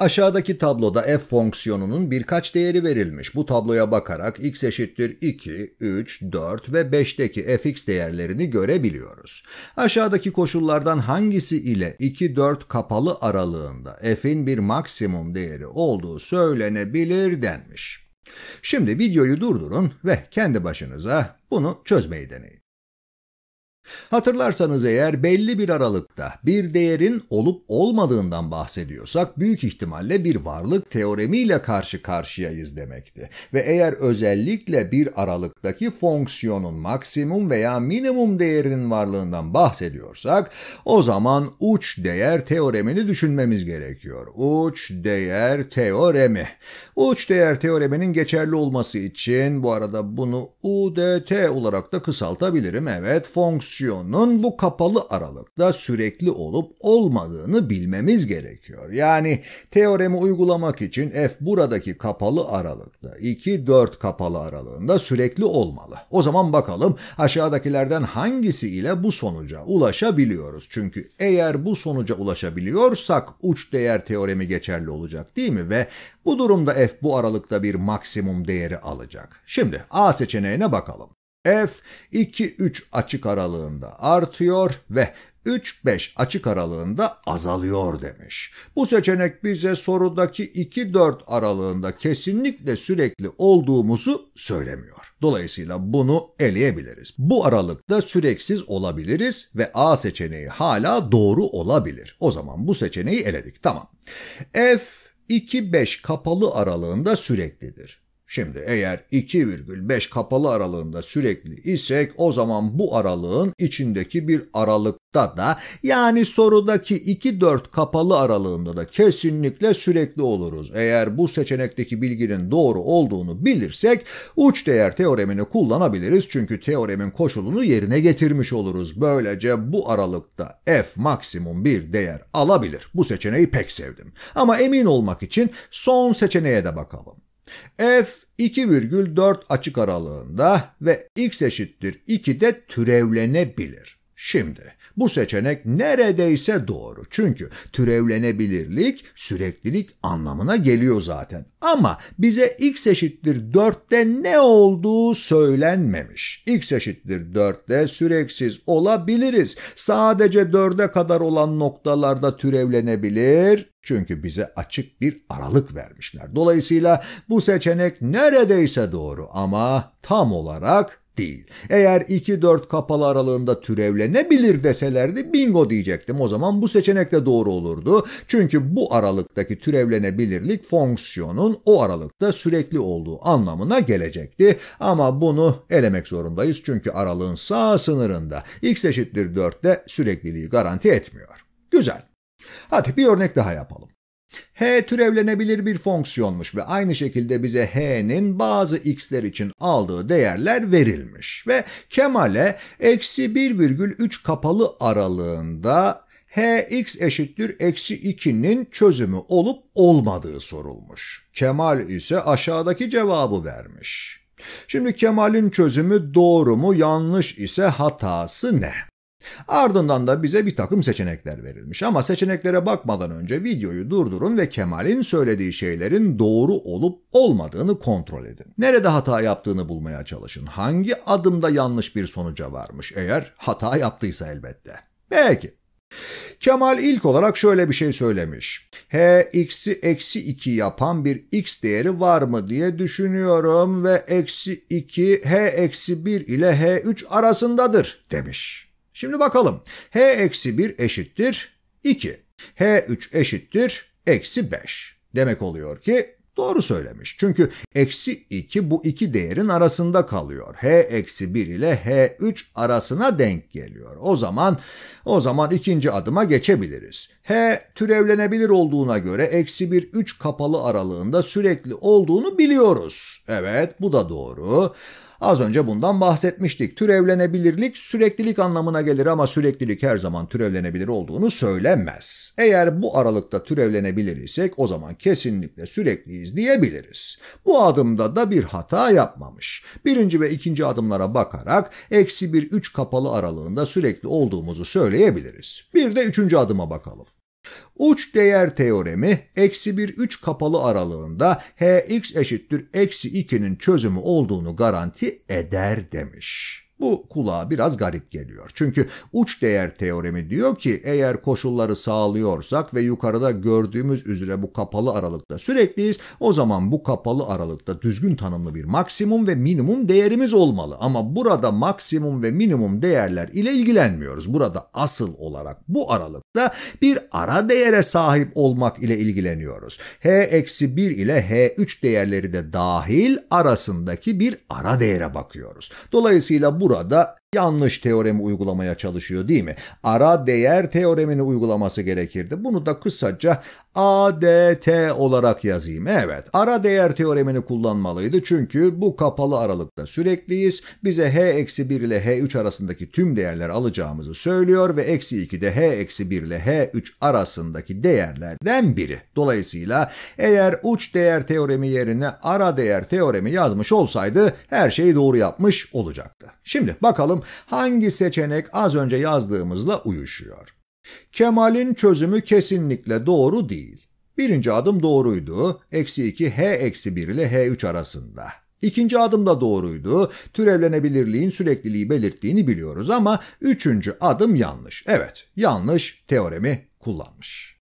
Aşağıdaki tabloda f fonksiyonunun birkaç değeri verilmiş. Bu tabloya bakarak x eşittir 2, 3, 4 ve 5'teki fx değerlerini görebiliyoruz. Aşağıdaki koşullardan hangisi ile 2-4 kapalı aralığında f'in bir maksimum değeri olduğu söylenebilir denmiş. Şimdi videoyu durdurun ve kendi başınıza bunu çözmeyi deneyin. Hatırlarsanız eğer belli bir aralıkta bir değerin olup olmadığından bahsediyorsak büyük ihtimalle bir varlık teoremiyle karşı karşıyayız demekti. Ve eğer özellikle bir aralıktaki fonksiyonun maksimum veya minimum değerinin varlığından bahsediyorsak o zaman uç değer teoremini düşünmemiz gerekiyor. Uç değer teoremi. Uç değer teoreminin geçerli olması için bu arada bunu UDT olarak da kısaltabilirim. Evet fonksiyon fonksiyonun bu kapalı aralıkta sürekli olup olmadığını bilmemiz gerekiyor. Yani teoremi uygulamak için f buradaki kapalı aralıkta 2-4 kapalı aralığında sürekli olmalı. O zaman bakalım aşağıdakilerden hangisi ile bu sonuca ulaşabiliyoruz? Çünkü eğer bu sonuca ulaşabiliyorsak uç değer teoremi geçerli olacak değil mi? Ve bu durumda f bu aralıkta bir maksimum değeri alacak. Şimdi A seçeneğine bakalım. F 2-3 açık aralığında artıyor ve 3-5 açık aralığında azalıyor demiş. Bu seçenek bize sorudaki 2-4 aralığında kesinlikle sürekli olduğumuzu söylemiyor. Dolayısıyla bunu eleyebiliriz. Bu aralıkta süreksiz olabiliriz ve A seçeneği hala doğru olabilir. O zaman bu seçeneği eledik. Tamam. F 2-5 kapalı aralığında süreklidir. Şimdi eğer 2,5 kapalı aralığında sürekli isek o zaman bu aralığın içindeki bir aralıkta da yani sorudaki 2,4 kapalı aralığında da kesinlikle sürekli oluruz. Eğer bu seçenekteki bilginin doğru olduğunu bilirsek uç değer teoremini kullanabiliriz çünkü teoremin koşulunu yerine getirmiş oluruz. Böylece bu aralıkta f maksimum bir değer alabilir. Bu seçeneği pek sevdim. Ama emin olmak için son seçeneğe de bakalım. F 2,4 açık aralığında ve x eşittir 2'de türevlenebilir. Şimdi bu seçenek neredeyse doğru çünkü türevlenebilirlik süreklilik anlamına geliyor zaten. Ama bize x eşittir 4'te ne olduğu söylenmemiş. x eşittir 4'te süreksiz olabiliriz. Sadece 4'e kadar olan noktalarda türevlenebilir çünkü bize açık bir aralık vermişler. Dolayısıyla bu seçenek neredeyse doğru ama tam olarak değil. Eğer 2-4 kapalı aralığında türevlenebilir deselerdi bingo diyecektim. O zaman bu seçenek de doğru olurdu. Çünkü bu aralıktaki türevlenebilirlik fonksiyonun o aralıkta sürekli olduğu anlamına gelecekti. Ama bunu elemek zorundayız çünkü aralığın sağ sınırında x eşittir 4 de sürekliliği garanti etmiyor. Güzel. Hadi bir örnek daha yapalım. H türevlenebilir bir fonksiyonmuş ve aynı şekilde bize H'nin bazı x'ler için aldığı değerler verilmiş. Ve Kemal'e eksi 1,3 kapalı aralığında H x eşittir eksi 2'nin çözümü olup olmadığı sorulmuş. Kemal ise aşağıdaki cevabı vermiş. Şimdi Kemal'in çözümü doğru mu yanlış ise hatası ne? Ardından da bize bir takım seçenekler verilmiş ama seçeneklere bakmadan önce videoyu durdurun ve Kemal'in söylediği şeylerin doğru olup olmadığını kontrol edin. Nerede hata yaptığını bulmaya çalışın. Hangi adımda yanlış bir sonuca varmış eğer hata yaptıysa elbette. Peki. Kemal ilk olarak şöyle bir şey söylemiş. H x'i eksi 2 yapan bir x değeri var mı diye düşünüyorum ve eksi 2 h eksi 1 ile h3 arasındadır demiş. Şimdi bakalım. H-1 eksi eşittir 2. H3 eşittir eksi 5. Demek oluyor ki doğru söylemiş. Çünkü eksi 2 bu iki değerin arasında kalıyor. H-1 eksi ile H3 arasına denk geliyor. O zaman o zaman ikinci adıma geçebiliriz. H türevlenebilir olduğuna göre eksi 1 3 kapalı aralığında sürekli olduğunu biliyoruz. Evet bu da doğru. Az önce bundan bahsetmiştik. Türevlenebilirlik süreklilik anlamına gelir ama süreklilik her zaman türevlenebilir olduğunu söylemez. Eğer bu aralıkta türevlenebilir isek o zaman kesinlikle sürekliyiz diyebiliriz. Bu adımda da bir hata yapmamış. Birinci ve ikinci adımlara bakarak eksi bir üç kapalı aralığında sürekli olduğumuzu söyleyebiliriz. Bir de üçüncü adıma bakalım. Uç değer teoremi eksi bir 3 kapalı aralığında hx eşittir eksi 2'nin çözümü olduğunu garanti eder demiş. Bu kulağa biraz garip geliyor. Çünkü uç değer teoremi diyor ki eğer koşulları sağlıyorsak ve yukarıda gördüğümüz üzere bu kapalı aralıkta sürekliyiz o zaman bu kapalı aralıkta düzgün tanımlı bir maksimum ve minimum değerimiz olmalı. Ama burada maksimum ve minimum değerler ile ilgilenmiyoruz. Burada asıl olarak bu aralıkta bir ara değere sahip olmak ile ilgileniyoruz. H-1 ile H3 değerleri de dahil arasındaki bir ara değere bakıyoruz. Dolayısıyla bu burada yanlış teoremi uygulamaya çalışıyor değil mi? Ara değer teoremini uygulaması gerekirdi. Bunu da kısaca ADT olarak yazayım. Evet ara değer teoremini kullanmalıydı çünkü bu kapalı aralıkta sürekliyiz. Bize H-1 ile H3 arasındaki tüm değerler alacağımızı söylüyor ve eksi 2 de H-1 ile H3 arasındaki değerlerden biri. Dolayısıyla eğer uç değer teoremi yerine ara değer teoremi yazmış olsaydı her şeyi doğru yapmış olacaktı. Şimdi bakalım bakalım hangi seçenek az önce yazdığımızla uyuşuyor. Kemal'in çözümü kesinlikle doğru değil. Birinci adım doğruydu. Eksi 2 H eksi 1 ile H3 arasında. İkinci adım da doğruydu. Türevlenebilirliğin sürekliliği belirttiğini biliyoruz ama üçüncü adım yanlış. Evet, yanlış teoremi kullanmış.